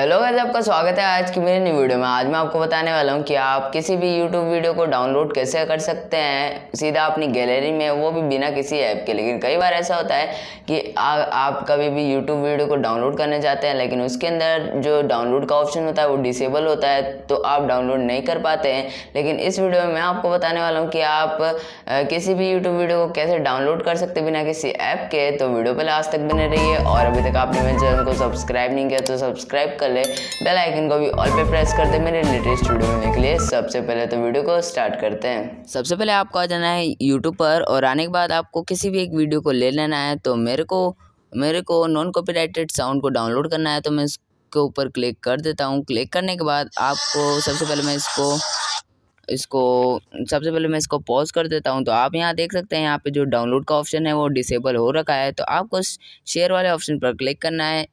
hello guys आपका स्वागत है आज की मेरी न्यू वीडियो में आज मैं आपको बताने वाला हूँ कि आप किसी भी यूट्यूब वीडियो को डाउनलोड कैसे कर सकते हैं सीधा अपनी गैलरी में वो भी बिना किसी ऐप के लेकिन कई बार ऐसा होता है कि आ, आप कभी भी यूट्यूब वीडियो को डाउनलोड करने जाते हैं लेकिन उसके अंदर जो डाउनलोड का ऑप्शन होता है वो डिसेबल होता है तो आप डाउनलोड नहीं कर पाते हैं लेकिन इस वीडियो में मैं आपको बताने वाला हूँ कि आप किसी भी यूट्यूब वीडियो को कैसे डाउनलोड कर सकते बिना किसी ऐप के तो वीडियो पहले आज तक बने रहिए और अभी तक आपने मेरे चैनल को सब्सक्राइब नहीं किया तो सब्सक्राइब कर कर ले बेल आइकन को भी ऑल पे प्रेस कर दे मेरे लेटेस्ट वीडियो मिलने के लिए सबसे पहले तो वीडियो को स्टार्ट करते हैं सबसे पहले आपको आ जाना है यूट्यूब पर और आने के बाद आपको किसी भी एक वीडियो को ले लेना है तो मेरे को मेरे को नॉन कॉपी साउंड को डाउनलोड करना है तो मैं इसके ऊपर क्लिक कर देता हूँ क्लिक करने के बाद आपको सबसे पहले मैं इसको इसको सबसे पहले मैं इसको पॉज कर देता हूं तो आप यहां देख सकते हैं यहां पे जो डाउनलोड का ऑप्शन है वो डिसेबल हो रखा है तो आपको शेयर वाले ऑप्शन पर क्लिक करना है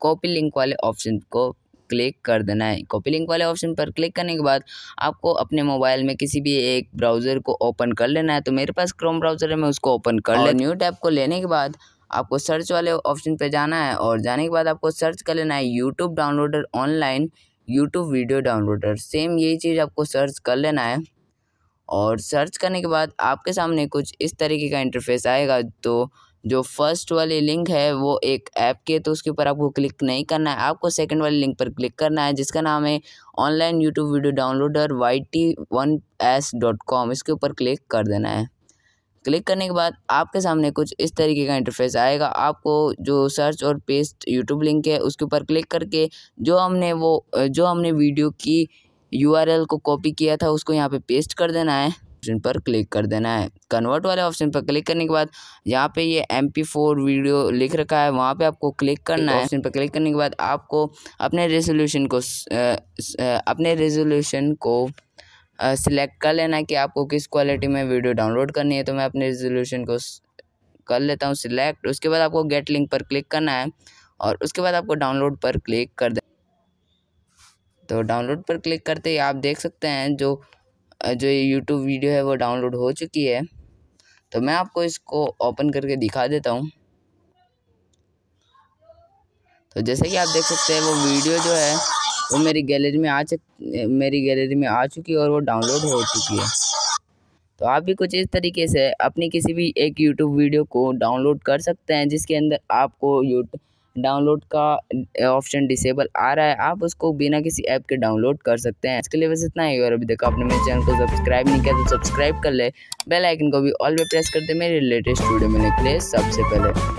कॉपी लिंक वाले ऑप्शन को क्लिक कर देना है कॉपी लिंक वाले ऑप्शन पर क्लिक करने के बाद आपको अपने मोबाइल में किसी भी एक ब्राउज़र को ओपन कर लेना है तो मेरे पास क्रोम ब्राउज़र है मैं उसको ओपन कर ले न्यू टैप को लेने के बाद आपको सर्च वाले ऑप्शन पर जाना है और जाने के बाद आपको सर्च कर लेना है YouTube downloader online YouTube video downloader same यही चीज़ आपको सर्च कर लेना है और सर्च करने के बाद आपके सामने कुछ इस तरीके का इंटरफेस आएगा तो जो फर्स्ट वाली लिंक है वो एक ऐप के तो उसके ऊपर आपको क्लिक नहीं करना है आपको सेकंड वाली लिंक पर क्लिक करना है जिसका नाम है online YouTube video downloader Y T one S dot com इसके ऊपर क्लिक कर देना है क्लिक करने के बाद आपके सामने कुछ इस तरीके का इंटरफेस आएगा आपको जो सर्च और पेस्ट यूट्यूब लिंक है उसके ऊपर क्लिक करके जो हमने वो जो हमने वीडियो की यू को कॉपी किया था उसको यहाँ पे पेस्ट कर देना है ऑप्शन पर क्लिक कर देना है कन्वर्ट वाले ऑप्शन पर क्लिक करने के बाद यहाँ पे ये एम पी फोर वीडियो लिख रखा है वहाँ पे आपको क्लिक करना है ऑप्शन पर क्लिक करने के बाद आपको अपने रेजोल्यूशन को अपने रेजोल्यूशन को सिलेक्ट कर लेना है कि आपको किस क्वालिटी में वीडियो डाउनलोड करनी है तो मैं अपने रेजोल्यूशन को कर लेता हूँ सिलेक्ट उसके बाद आपको गेट लिंक पर क्लिक करना है और उसके बाद आपको डाउनलोड पर क्लिक कर दे तो डाउनलोड पर क्लिक करते ही आप देख सकते हैं जो जो ये यूट्यूब वीडियो है वो डाउनलोड हो चुकी है तो मैं आपको इसको ओपन करके दिखा देता हूँ तो जैसे कि आप देख सकते हैं वो वीडियो जो है वो मेरी गैलरी में आ चुक मेरी गैलरी में आ चुकी है और वो डाउनलोड हो चुकी है तो आप भी कुछ इस तरीके से अपनी किसी भी एक यूट्यूब वीडियो को डाउनलोड कर सकते हैं जिसके अंदर आपको यूट्यूब डाउनलोड का ऑप्शन डिसेबल आ रहा है आप उसको बिना किसी ऐप के डाउनलोड कर सकते हैं इसके लिए बस इतना ही और अभी देखो आपने मेरे चैनल को सब्सक्राइब नहीं किया तो सब्सक्राइब कर ले बेल आइकन को भी ऑल पे प्रेस कर दे मेरे लेटेस्ट वीडियो में निकले सबसे पहले